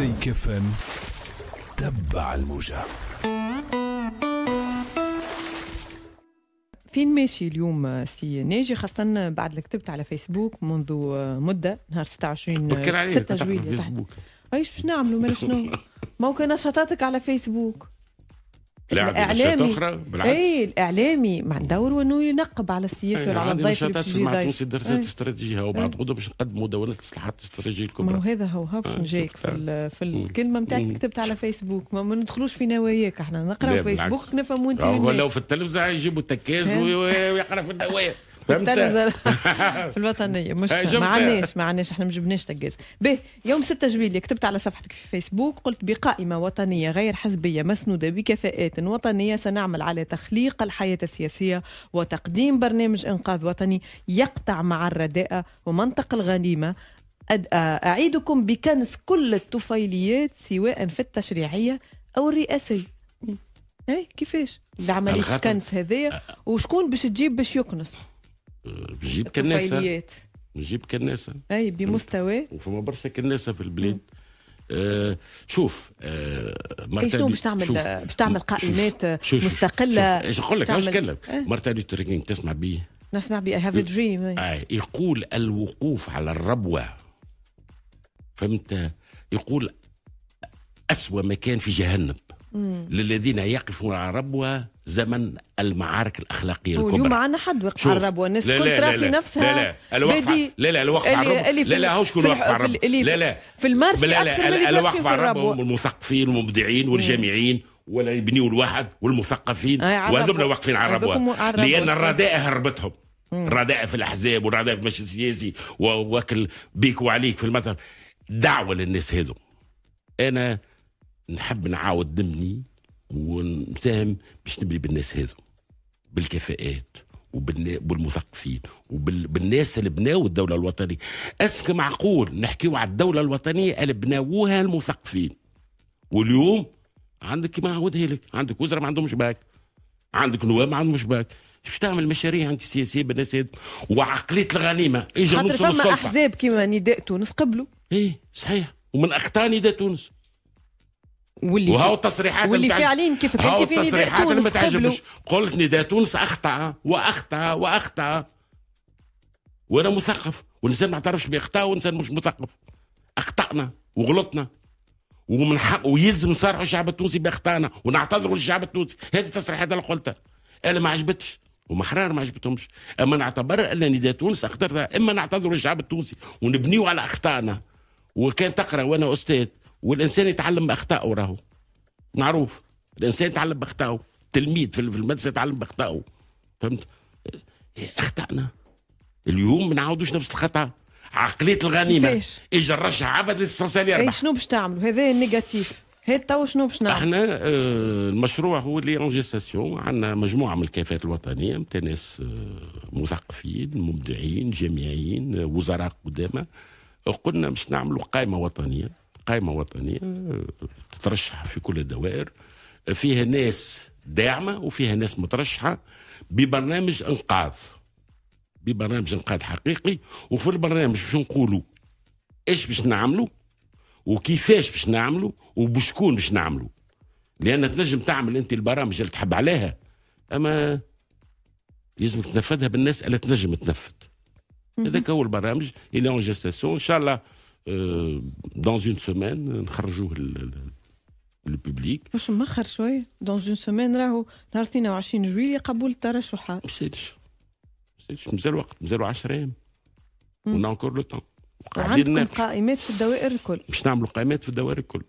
زي كفن تبع الموجة فين ماشي اليوم سي ناجي خاصة بعد اللي كتبت على فيسبوك منذ مدة نهار 26 6 جويلية فيسبوك ايش باش نعملوا مالا شنو مو كان نشاطاتك على فيسبوك الاعلامي اخرى بالعكس اي الاعلامي مع دوره انه ينقب على السياسي إيه، وعلى الضيف في باش مع تونسي درسات إيه. استراتيجيه وبعد إيه. غدوه باش نقدموا دولات الاصلاحات الاستراتيجيه الكبرى ما هذا هو هاو باش نجيك في, في الكلمه نتاعك كتبت على فيسبوك ما, ما ندخلوش في نواياك احنا نقراو فيسبوك نفهموا انت ولو في التلفزه يجيبوا التكاز ويقرا في النوايا بالتلفزة في الوطنية مش ما عناش ما عناش احنا ما جبناش تقاز به يوم 6 جويلية كتبت على صفحتك في فيسبوك قلت بقائمة وطنية غير حزبية مسنودة بكفاءات وطنية سنعمل على تخليق الحياة السياسية وتقديم برنامج إنقاذ وطني يقطع مع الرداءة ومنطق الغنيمة آه، أعيدكم بكنس كل الطفيليات سواء في التشريعية أو الرئاسية اي كيفاش عملية الكنس هذايا آه. وشكون باش تجيب باش يكنس بجيب كناسه نجيب كناسه اي بمستوى وفما برشا كناسه في البلاد آه شوف آه شنو باش تعمل باش تعمل قائمات شوف مستقله ايش نقول لك نتكلم مارتن لوثر كينغ تسمع بيه نسمع بيه اي هاف ا دريم يقول الوقوف على الربوه فهمت يقول أسوأ مكان في جهنم للذين يقفون على ربوة زمن المعارك الاخلاقيه الكبرى اليوم عندنا حد وقف على الربوه الناس كل ترى في نفسها لا لا الوقف لا لا الوقف على الربوه لا لا هو شكون وقف على الربوه لا لا في المارشي لا لا اكثر من الوقف على الربوه هم المثقفين والمبدعين والجامعين ولا يبنيوا الواحد والمثقفين آه، وهذوما واقفين على الربوه لان الرداء هربتهم الرداء في الاحزاب والرداء في المشي السياسي ووكل بيك وعليك في المثل دعوه للناس هذو انا نحب نعاود دمني ونساهم باش نبني بالناس هذو بالكفاءات وبالمثقفين وبالناس اللي بناوا الدوله الوطنيه اسك معقول نحكيو على الدوله الوطنيه اللي بناوها المثقفين واليوم عندك كما عودها لك عندك وزراء ما عندهمش باك عندك نواب ما عندهمش باك باش تعمل مشاريع انت سياسيه بالناس وعقليه الغنيمه اجا نوصلوا السلطه احزاب كيما نداء تونس قبلوا ايه صحيح ومن اخطاء نداء تونس واللي وهو التصريحات واللي متع... فعليا كيف انت في التصريحات اللي ما تعجبش قلت نداء تونس اخطا واخطا واخطا وانا مثقف والانسان ما اعترفش باخطاء وانسان مش مثقف اخطانا وغلطنا ومن حق ويلزم نصارحوا الشعب التونسي باخطائنا ونعتذروا للشعب التونسي هذه التصريحات اللي قلتها انا ما عجبتش ومحرار ما عجبتهمش اما نعتبر ان نداء تونس اخترتها اما نعتذروا للشعب التونسي ونبنيو على اخطائنا وكان تقرا وانا استاذ والانسان يتعلم باخطائه راهو معروف الانسان يتعلم باخطائه التلميذ في المدرسه يتعلم باخطائه فهمت إيه، اخطانا اليوم ما نعاودوش نفس الخطا عقليه الغنيمه اجى نرجع عبد للسوسيال يربح إيه، شنو باش تعملوا هذا النيجاتيف هذا تو شنو باش نعمل؟ احنا آه المشروع هو اللي انجستاسيون عندنا مجموعه من الكفاءات الوطنيه نتاع ناس آه مثقفين مبدعين جامعيين آه وزراء قدامى قلنا باش نعملوا قائمه وطنيه قائمة وطنية تترشح في كل الدوائر فيها ناس داعمة وفيها ناس مترشحة ببرنامج إنقاذ ببرنامج إنقاذ حقيقي وفي البرنامج شو نقولوا إيش باش نعملوا وكيفاش باش نعملوا وبشكون باش نعملوا لأن تنجم تعمل أنت البرامج اللي تحب عليها أما يلزمك تنفذها بالناس اللي تنجم تنفذ هذاك هو البرامج اللي ان شاء الله دون اون سيمين نخرجوه للبوبليك واش مخر شوي دون اون سيمين راهو نهار 22 جويلية قبول الترشحات مسيتش مسيتش مازال وقت مازالوا 10 ايام ونا اونكور لو تان عندكم قائمات في الدوائر الكل باش نعملوا قائمات في الدوائر الكل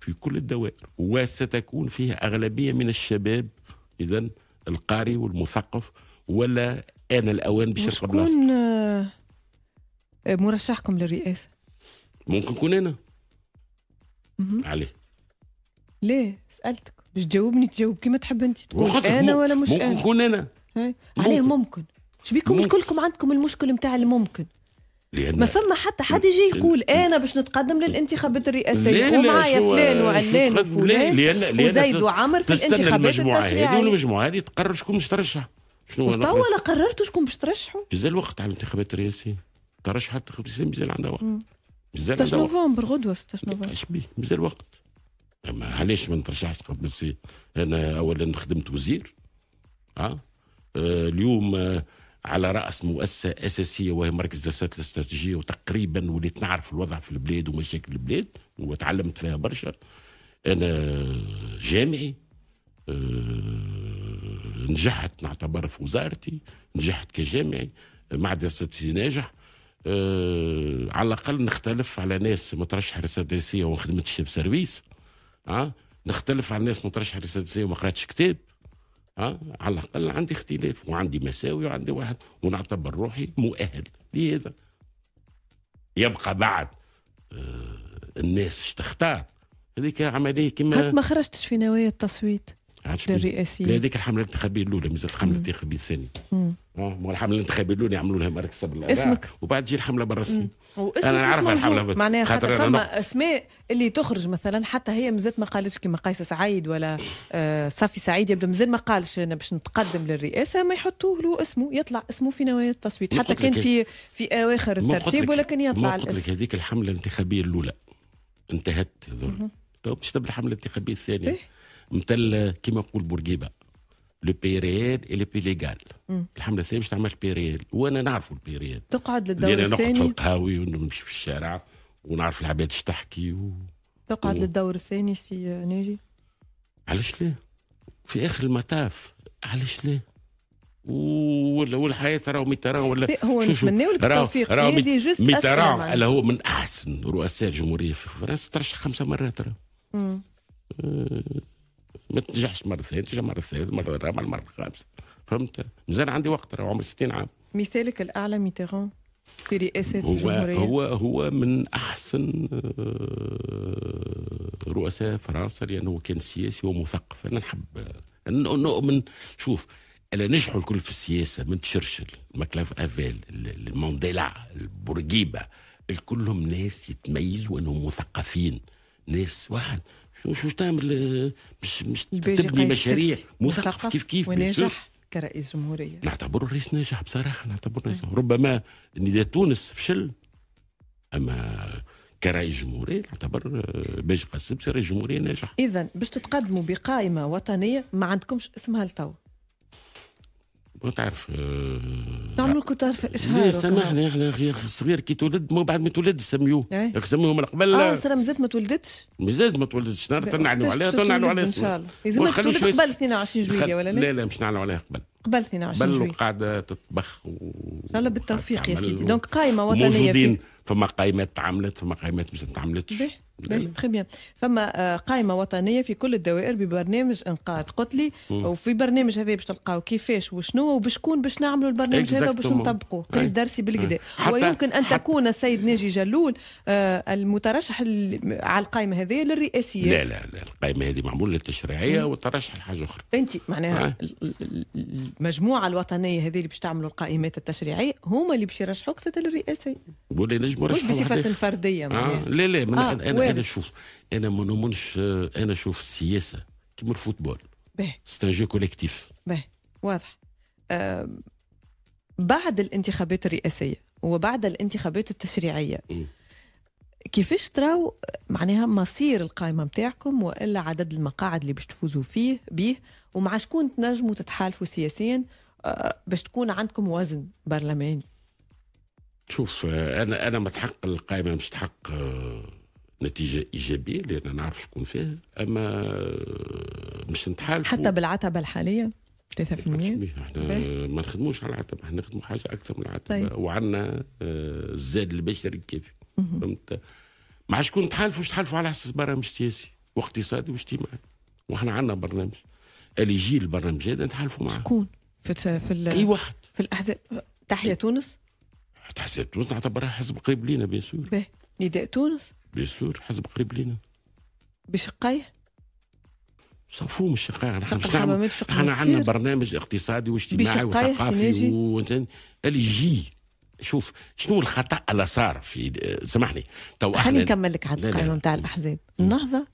في كل الدوائر وستكون فيها أغلبية من الشباب إذا القاري والمثقف ولا أنا الأوان باش نرقب آه، مرشحكم للرئاسة ممكن يكون أنا مهم. عليه ليه سألتك باش تجاوبني تجاوب كيما تحب أنت تقول أنا ولا مش ممكن أنا ممكن كون أنا عليه ممكن شبيكم كلكم عندكم المشكل نتاع الممكن ما فما حتى حد يجي يقول انا باش نتقدم للانتخابات الرئاسيه ومعايا فلان وعلان وفلان لأن لأن وزيد وعمر في الانتخابات المجموعه هذه والمجموعه هذه تقرر شكون باش ترشح شنو توا قررتوا شكون باش ترشحوا جزا الوقت على الانتخابات الرئاسيه ترشحت مازال عندها وقت مازال عندها وقت نوفمبر غدوه 16 نوفمبر اش بيه مازال وقت اما علاش ما نترشحش قبل سي انا اولا خدمت وزير ها آه اليوم آه، على راس مؤسسه اساسيه وهي مركز دراسات الاستراتيجيه وتقريبا وليت نعرف الوضع في البلاد ومشاكل البلاد وتعلمت فيها برشا انا جامعي آه نجحت نعتبر في وزارتي نجحت كجامعي مع دراستي ناجح آه، على الاقل نختلف على ناس مترشحه للسداسيه وما خدمتش سيرفيس أه؟ نختلف على ناس مترشحه للسداسيه وما قراتش كتاب أه؟ على الاقل عندي اختلاف وعندي مساوي وعندي واحد ونعتبر روحي مؤهل لهذا يبقى بعد آه، الناس تختار هذيك عمليه كما ما خرجتش في نوايا التصويت عادش الرئاسيه هذيك الحمله الانتخابيه الاولى مازالت الحمله الانتخابيه الثانيه مو آه، الحمله الانتخابيه الاولى يعملوا لها مركز صبر اسمك وبعد تجي الحمله بالرسمي انا نعرف الحمله معناها خاطر فما اسماء اللي تخرج مثلا حتى هي مازالت ما قالتش كما قيس سعيد ولا آه، صافي سعيد يبدا مازال ما قالش انا باش نتقدم للرئاسه ما يحطوه له اسمه يطلع اسمه في نوايا التصويت حتى كان في في اواخر الترتيب ولكن يطلع قلت لك هذيك الحمله الانتخابيه الاولى انتهت هذول تو باش تبدا الحمله الانتخابيه الثانيه إيه. مثل كيما نقول بورقيبه لو بي ريال لو بي ليغال الحمله الثانيه باش تعمل بي ريال وانا نعرف البي ريال تقعد للدور الثاني نقعد في القهاوي ونمشي في الشارع ونعرف العباد اش تحكي و... تقعد و... للدور الثاني سي ناجي علاش لا في اخر المطاف علاش لا والحياه راهو ميتران ولا هو نتمناو لك التوفيق راهو ميتران اللي هو من احسن رؤساء الجمهوريه في فرنسا ترشح خمسه مرات راهو ما تنجحش المره الثانيه تنجح المره الثالثه المره الرابعه المره الخامسه فهمت مازال عندي وقت راه عمري 60 عام مثالك الاعلى ميتيرون في رئاسة هو الجمهورية هو هو من احسن آه، رؤساء فرنسا لانه كان سياسي ومثقف انا نحب نؤمن شوف الا نجحوا الكل في السياسه من تشرشل ماكلاف افيل المانديلا البورقيبه الكلهم ناس يتميزوا انهم مثقفين ناس واحد شو تعمل باش مش تبني مشاريع مثقف كيف كيف وناجح كرئيس جمهوريه نعتبره الرئيس ناجح بصراحه نعتبره نعم. ناجح ربما نداء تونس فشل اما كرئيس جمهوريه نعتبر آه، باش قاسم رئيس جمهوريه ناجح اذا باش تتقدموا بقائمه وطنيه ما عندكمش اسمها لتو تعرف آه، نعمل كنت تعرف الاشهار لا سامحني احنا يا اخي الصغير كي تولد ما بعد ما تولد سميوه إيه. سميوه من قبل اه ساره مازالت ما تولدتش مازالت ما تولدتش نهار تنعنوا عليها تنعنوا عليها ان شاء الله يلزمها تولد قبل 22 جويليه ولا لا؟ لا لا مش نعنوا عليها قبل قبل 22 جويليه قبل وقاعده تطبخ و... ان شاء الله بالتوفيق يا سيدي دونك قائمه وطنيه موجودين فما قائمات تعملت فما قائمات مش تعملتش تري إيه، نعم. بيان فما آه، قائمه وطنيه في كل الدوائر ببرنامج انقاذ قتلي وفي برنامج هذا باش تلقاو كيفاش وشنو وبشكون باش نعملوا البرنامج هذا وباش نطبقوه درسي بالكدا ويمكن ان تكون السيد ناجي جلول آه، المترشح على القائمه هذه للرئاسيه لا لا لا القائمه هذه معموله للتشريعيه والترشح لحاجه اخرى انت معناها المجموعه الوطنيه هذه اللي باش تعملوا القائمات التشريعيه هما اللي باش يرشحوك للرئاسيه ولا نجم مش بصفه فرديه آه، لا لا انا شوف انا ما نؤمنش انا شوف السياسه كيما الفوتبول باهي سي ان جو كوليكتيف باهي واضح أه بعد الانتخابات الرئاسيه وبعد الانتخابات التشريعيه كيفاش تراو معناها مصير القائمه نتاعكم والا عدد المقاعد اللي باش تفوزوا فيه به ومع شكون تنجموا تتحالفوا سياسيا آه، باش تكون عندكم وزن برلماني شوف آه، انا انا متحق القائمه مش تحق آه، نتيجة إيجابية اللي نعرف شكون فيها أما آه، مش نتحالفوا حتى بالعتبة الحالية 3% احنا ما نخدموش على العتبة احنا نخدموا حاجة أكثر من العتبة طيب. وعندنا آه، الزاد البشري الكافي فهمت مع شكون نتحالفوا تحالفوا على أساس برامج سياسي واقتصادي واجتماعي وإحنا عندنا برنامج اللي يجي البرنامج هذا نتحالفوا معاه شكون في في أي واحد في الأحزاب تحيا تونس تحسب تونس نعتبرها حزب قريب لينا بيان سور نداء تونس بيسور حزب قريب لينا بشقيه صفو مش شقيه احنا عندنا برنامج اقتصادي واجتماعي وثقافي اللي جي شوف شنو الخطا اللي صار في سامحني تو خليني نكمل لك على القائمه نتاع الاحزاب النهضه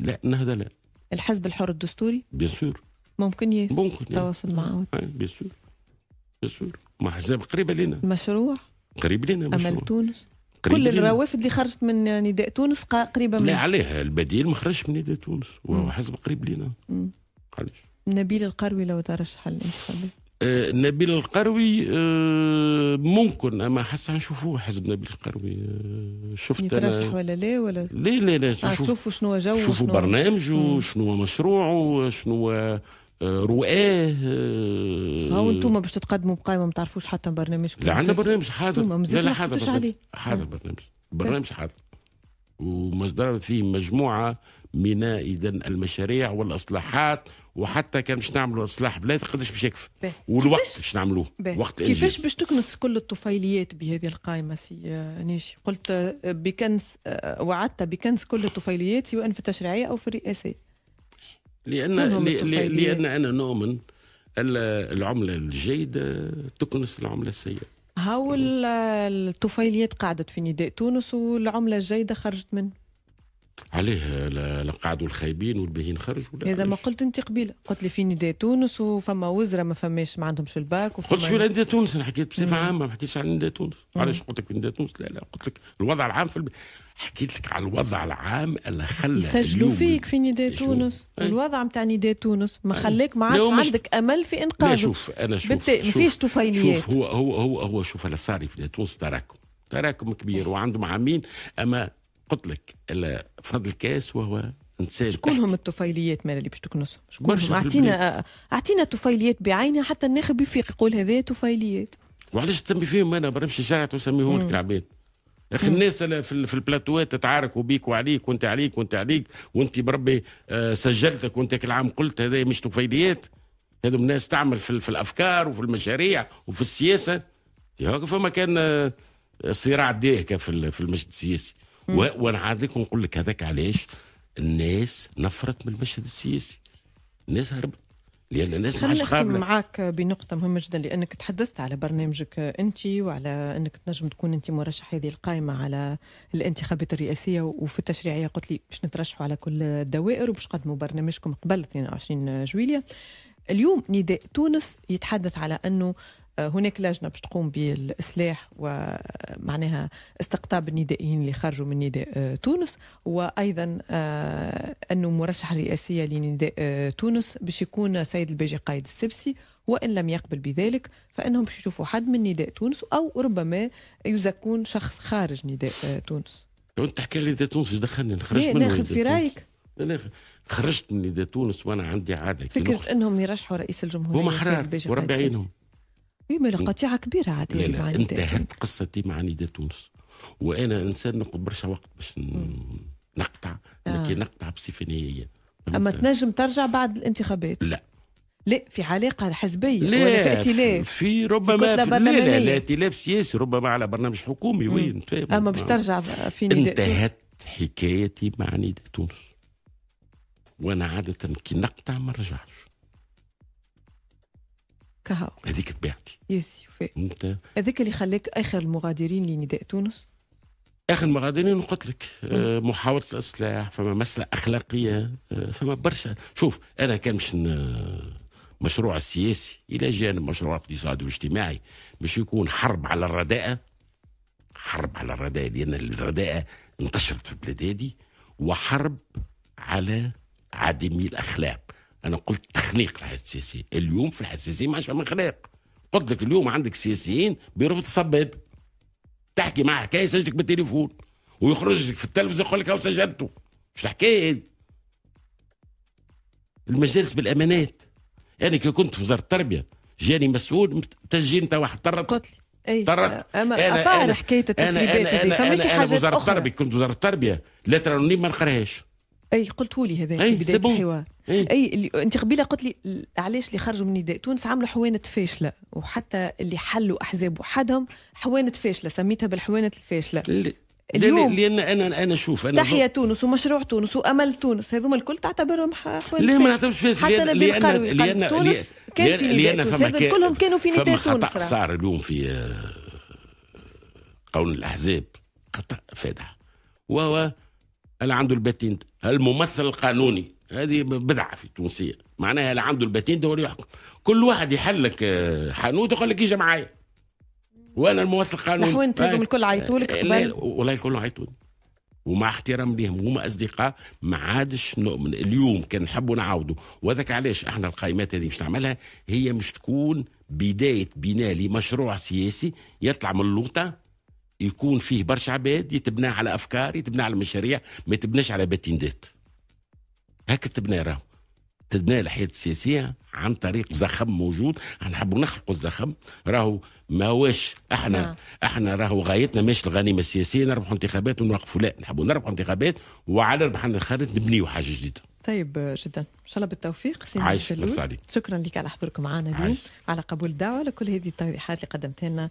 لا النهضه لا الحزب الحر الدستوري بيان سور ممكن تواصل معه بيان سور بيان سور مع احزاب قريبه لنا المشروع قريب لنا مشروع امل تونس كل الروافد اللي خرجت من نداء تونس قريبه من لا عليها البديل ما خرجش من نداء تونس وهو حزب قريب لينا علاش نبيل القروي لو ترشح الانتخابات آه نبيل القروي آه ممكن اما حس نشوفوه حزب نبيل القروي آه شفت يترشح أنا ولا لا ولا لا لا لا آه، شوفوا شنو جو شوفوا برنامجه شنو مشروعه شنو رواه ها آه، وانتم باش تقدموا بقايمه ما تعرفوش حتى برنامج لا عندنا برنامج حاضر لا لا حاضر حاضر طيب. برنامج طيب. برنامج حاضر ومصدر فيه مجموعه من اذا المشاريع والاصلاحات وحتى كان باش نعملوا اصلاح بلاد قداش باش يكفي والوقت باش نعملوه وقت الانجاز كيفاش باش تكنس كل الطفيليات بهذه القائمه سي آه، نيشي قلت آه، بكنس وعدت بكنس كل الطفيليات سواء في التشريعيه او في الرئاسيه لأن لأن أنا نؤمن العملة الجيدة تكنس العملة السيئة هاو الطفيليات قعدت في نداء تونس والعملة الجيدة خرجت منه عليه لقعدوا الخايبين والباهين خرجوا هذا ما قلت انت قبيله قلت لي في نداء تونس وفما وزراء ما فماش ما عندهمش في الباك وفما قلتش في نداء تونس انا حكيت بصفه عامه ما حكيتش على نداء تونس علاش قلت لك في نداء تونس لا لا قلت لك الوضع العام في الب... حكيت لك على الوضع العام اللي خلى يسجلوا فيك في نداء تونس إيه. الوضع نتاع نداء تونس ما إيه. خلاك ما عادش عندك امل في انقاذه شوف انا شوف بت... ما فيش طفيليات شوف هو هو هو هو شوف اللي صار في نداء تونس تراكم تراكم كبير إيه. وعندهم عامين اما قلت لك فضل الكاس وهو انسان شكون هم الطفيليات مالا اللي باش تكنسهم؟ شكون اعطينا اعطينا طفيليات بعينها حتى الناخب يفيق يقول هذا طفيليات وعلاش تسمي فيهم انا برمش شرعت تسميهم لك العباد اخي الناس في, في البلاتوات تتعاركوا بيك وعليك وانت عليك وانت عليك وانت بربي آه، سجلتك وانت كل عام قلت هذا مش طفيليات هذو الناس تعمل في, في الافكار وفي المشاريع وفي السياسه فما كان آه، صراع ديه في, في المجد السياسي وانا عاد لك نقول لك هذاك علاش الناس نفرت من المشهد السياسي الناس هربت لان الناس ما قابله معاك بنقطه مهمه جدا لانك تحدثت على برنامجك انت وعلى انك تنجم تكون انت مرشح هذه القائمه على الانتخابات الرئاسيه وفي التشريعيه قلت لي باش نترشحوا على كل الدوائر وباش قدموا برنامجكم قبل 22 جويليا اليوم نداء تونس يتحدث على انه هناك لجنه باش تقوم بالاسلاح ومعناها استقطاب الندائيين اللي خرجوا من نداء آه، تونس وايضا آه، انه مرشح الرئاسيه لنداء آه، تونس باش يكون سيد الباجي قايد السبسي وان لم يقبل بذلك فانهم باش يشوفوا حد من نداء تونس او ربما يزكون شخص خارج نداء تونس. انت تحكي لي نداء تونس دخلني خرجت من ناخذ في رايك خرجت من نداء تونس وانا عندي عاده فكره انهم يرشحوا رئيس الجمهوريه هما حرار وربعينهم إيه، ما قطيعه كبيره عاد لا لا يعني انتهت قصتي مع نداء تونس وانا انسان نقعد برشا وقت باش نقطع لكن آه. نقطع بصفه نهائيه اما تنجم ترجع بعد الانتخابات لا لا في علاقه حزبيه لا ولا في ائتلاف في ربما في, لا لا ائتلاف سياسي ربما على برنامج حكومي وين اما باش آه. ترجع في انتهت حكايتي مع نداء تونس وانا عاده كي نقطع ما نرجعش كهو هذيك طبيعتي يس انت هذاك اللي خلاك اخر المغادرين لنداء تونس اخر المغادرين قلت لك آه، محاوله الاصلاح فما مساله اخلاقيه آه، فما برشا شوف انا كان مش مشروع السياسي الى جانب مشروع اقتصادي واجتماعي باش يكون حرب على الرداءه حرب على الرداءه لان الرداءه انتشرت في البلاد هذه وحرب على عدمي الاخلاق انا قلت تخنيق الحساسيه اليوم في الحساسيه ما عادش من خلاق قلت لك اليوم عندك سياسيين بيربط صباب تحكي معاه حكايه يسجلك بالتليفون ويخرج لك في التلفزه يقول لك سجلته مش الحكايه هذه المجالس بالامانات انا يعني كي كنت في وزاره التربيه جاني مسؤول تسجيل نتاع واحد طرد قلت لي طرد اما انا انا حكايه التسريبات انا انا انا, أنا, أنا وزاره التربيه كنت وزاره التربيه لا ترى ما نقراهاش اي قلت لي هذا في بدايه الحوار إيه. اي, انت قبيله قلت لي علاش اللي خرجوا من نداء تونس عملوا حوانت فاشله وحتى اللي حلوا احزاب وحدهم حوانت فاشله سميتها بالحوانت الفاشله اللي. اليوم لان انا انا شوف انا تحيا تونس ومشروع تونس وامل تونس هذوما الكل تعتبرهم حوانت ليه ما نعتبرش فيها حتى نبيل قروي لأن تونس كان في لأن فما كان كلهم كانوا في نداء تونس خطا صار اليوم في آه، قول الاحزاب خطا فادح وهو اللي عنده الباتين الممثل القانوني هذه بدعه في التونسيه معناها اللي عنده الباتين دور يحكم كل واحد يحلك آه، حانوت يقول لك يجي معايا وانا الممثل القانوني نحوين هذوما آه، الكل عيطوا لك آه، والله الكل عيطوني ومع احترام ليهم هما اصدقاء ما عادش نؤمن اليوم كان نحبوا نعاودوا وذاك علاش احنا القائمات هذه مش نعملها هي مش تكون بدايه بناء لمشروع سياسي يطلع من اللوطه يكون فيه برشا عباد يتبنى على افكار يتبنى على مشاريع ما يتبناش على ديت هكا تبنى راهو تبنى الحياة السياسية عن طريق زخم موجود نحبوا نخلقوا الزخم راهو ماهوش احنا آه. احنا راهو غايتنا مش الغنيمه السياسيه نربحوا انتخابات ونوقفوا لا نحبوا نربحوا انتخابات وعلى ربحنا الخارج نبنيوا حاجه جديده طيب جدا ان شاء الله بالتوفيق سيدي شكرا لك على حضوركم معنا اليوم على قبول الدعوه لكل هذه التوضيحات اللي قدمتها لنا